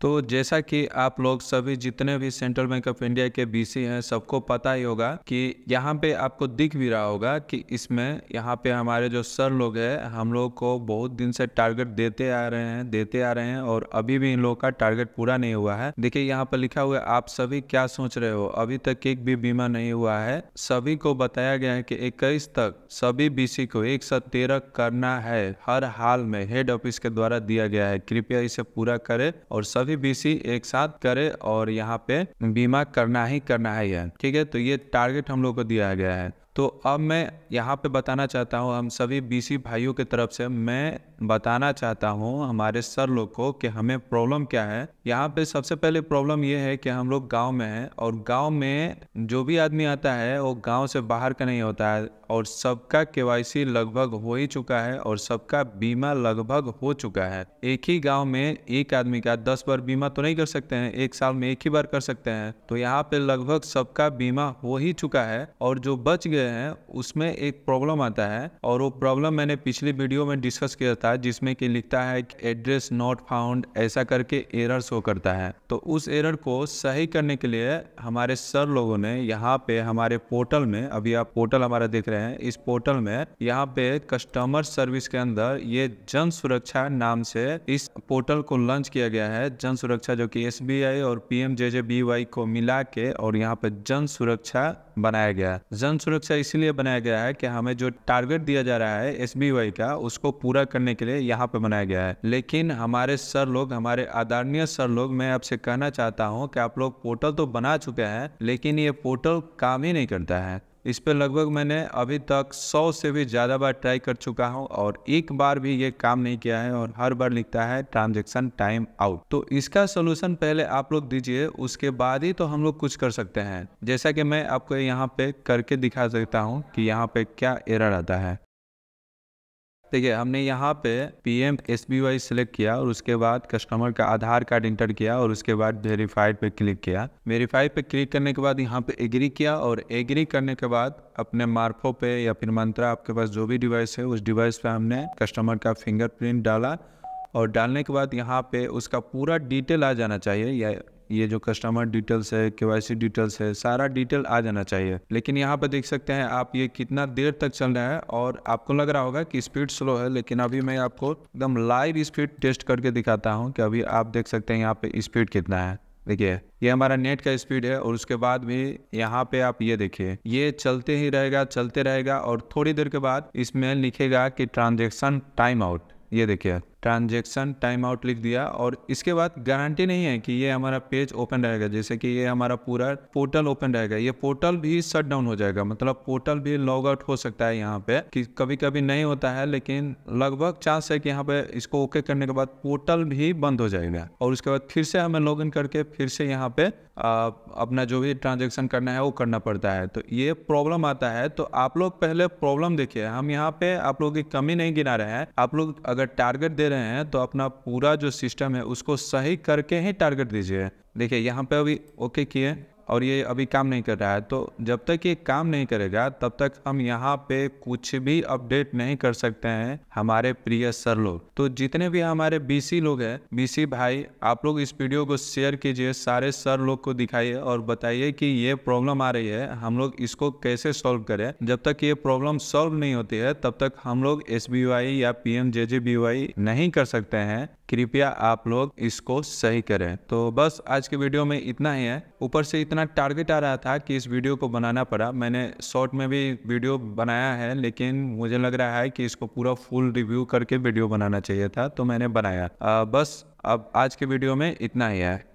तो जैसा कि आप लोग सभी जितने भी सेंट्रल बैंक ऑफ इंडिया के बीसी हैं सबको पता ही होगा कि यहाँ पे आपको दिख भी रहा होगा कि इसमें यहाँ पे हमारे जो सर लोग हैं हम लोग को बहुत दिन से टारगेट देते आ रहे हैं देते आ रहे हैं और अभी भी इन लोगों का टारगेट पूरा नहीं हुआ है देखिए यहाँ पर लिखा हुआ है आप सभी क्या सोच रहे हो अभी तक एक भी बीमा नहीं हुआ है सभी को बताया गया है कि इक्कीस तक सभी बीसी को एक करना है हर हाल में हेड ऑफिस के द्वारा दिया गया है कृपया इसे पूरा करे और सभी सभी बीसी एक साथ करे और यहाँ पे बीमा करना ही करना है ठीक है तो ये टारगेट हम लोग को दिया गया है तो अब मैं यहाँ पे बताना चाहता हूँ हम सभी बीसी भाइयों की तरफ से मैं बताना चाहता हूँ हमारे सर लोग को कि हमें प्रॉब्लम क्या है यहाँ पे सबसे पहले प्रॉब्लम ये है कि हम लोग गांव में हैं और गांव में जो भी आदमी आता है वो गांव से बाहर का नहीं होता है और सबका केवाईसी लगभग हो ही चुका है और सबका बीमा लगभग हो चुका है एक ही गाँव में एक आदमी का दस बार बीमा तो नहीं कर सकते हैं एक साल में एक ही बार कर सकते हैं तो यहाँ पे लगभग सबका बीमा हो ही चुका है और जो बच गए जो है उसमें एक प्रॉब्लम आता है और वो प्रॉब्लम मैंने पिछले वीडियो में डिस्कस किया था जिसमें कि लिखता है कि एड्रेस नॉट फाउंड ऐसा करके एरर शो करता है तो उस एरर को सही करने के लिए हमारे सर लोगों ने यहाँ पे हमारे पोर्टल में अभी आप पोर्टल हमारा देख रहे हैं इस पोर्टल में यहाँ पे कस्टमर सर्विस के अंदर ये जन सुरक्षा नाम से इस पोर्टल को लॉन्च किया गया है जन सुरक्षा जो कि एस और पी एम को मिला के और यहाँ पे जन सुरक्षा बनाया गया जन सुरक्षा समीक्षा इसलिए बनाया गया है कि हमें जो टारगेट दिया जा रहा है एस का उसको पूरा करने के लिए यहाँ पे बनाया गया है लेकिन हमारे सर लोग हमारे आदरणीय सर लोग मैं आपसे कहना चाहता हूँ कि आप लोग पोर्टल तो बना चुके हैं लेकिन ये पोर्टल काम ही नहीं करता है इस पर लगभग मैंने अभी तक सौ से भी ज़्यादा बार ट्राई कर चुका हूँ और एक बार भी ये काम नहीं किया है और हर बार लिखता है ट्रांजेक्शन टाइम आउट तो इसका सोल्यूशन पहले आप लोग दीजिए उसके बाद ही तो हम लोग कुछ कर सकते हैं जैसा कि मैं आपको यहाँ पे करके दिखा सकता हूँ कि यहाँ पे क्या एरर आता है देखिए हमने यहाँ पे P M S B Y select किया और उसके बाद कस्टमर का आधार कार्ड इंटर किया और उसके बाद वेरीफाइड पे क्लिक किया वेरीफाइड पे क्लिक करने के बाद यहाँ पे एग्री किया और एग्री करने के बाद अपने मार्फो पे या फिर मंत्रा आपके पास जो भी डिवाइस है उस डिवाइस पे हमने कस्टमर का फिंगरप्रिंट डाला और डालने के बाद यहाँ पे उसका पूरा डिटेल आ जाना चाहिए या ये जो कस्टमर डिटेल्स है के डिटेल्स है सारा डिटेल आ जाना चाहिए लेकिन यहाँ पर देख सकते हैं आप ये कितना देर तक चल रहा है और आपको लग रहा होगा कि स्पीड स्लो है लेकिन अभी मैं आपको एकदम लाइव स्पीड टेस्ट करके दिखाता हूँ कि अभी आप देख सकते हैं यहाँ पे स्पीड कितना है देखिए ये हमारा नेट का स्पीड है और उसके बाद भी यहाँ पे आप ये देखिए ये चलते ही रहेगा चलते रहेगा और थोड़ी देर के बाद इसमें लिखेगा कि ट्रांजेक्शन टाइम आउट ये देखिए ट्रांजेक्शन टाइम आउट लिख दिया और इसके बाद गारंटी नहीं है कि ये हमारा पेज ओपन रहेगा जैसे कि ये हमारा पूरा पोर्टल ओपन रहेगा ये पोर्टल भी शट डाउन हो जाएगा मतलब पोर्टल भी लॉग आउट हो सकता है यहाँ पे कि कभी कभी नहीं होता है लेकिन लगभग चांस है कि यहाँ पे इसको ओके करने के बाद पोर्टल भी बंद हो जाएगा और उसके बाद फिर से हमें लॉग इन करके फिर से यहाँ पे आ, अपना जो भी ट्रांजेक्शन करना है वो करना पड़ता है तो ये प्रॉब्लम आता है तो आप लोग पहले प्रॉब्लम देखिए हम यहाँ पे आप लोगों की कमी नहीं गिना रहे हैं आप लोग अगर टारगेट दे रहे हैं तो अपना पूरा जो सिस्टम है उसको सही करके ही टारगेट दीजिए देखिए यहाँ पे अभी ओके किए और ये अभी काम नहीं कर रहा है तो जब तक ये काम नहीं करेगा तब तक हम यहाँ पे कुछ भी अपडेट नहीं कर सकते हैं हमारे प्रिय सर लोग तो जितने भी हमारे बीसी लोग हैं बीसी भाई आप लोग इस वीडियो को शेयर कीजिए सारे सर लोग को दिखाइए और बताइए कि ये प्रॉब्लम आ रही है हम लोग इसको कैसे सॉल्व करें जब तक ये प्रॉब्लम सॉल्व नहीं होती है तब तक हम लोग एस या पी नहीं कर सकते हैं कृपया आप लोग इसको सही करें तो बस आज के वीडियो में इतना ही है ऊपर से इतना टारगेट आ रहा था कि इस वीडियो को बनाना पड़ा मैंने शॉर्ट में भी वीडियो बनाया है लेकिन मुझे लग रहा है कि इसको पूरा फुल रिव्यू करके वीडियो बनाना चाहिए था तो मैंने बनाया आ, बस अब आज के वीडियो में इतना ही है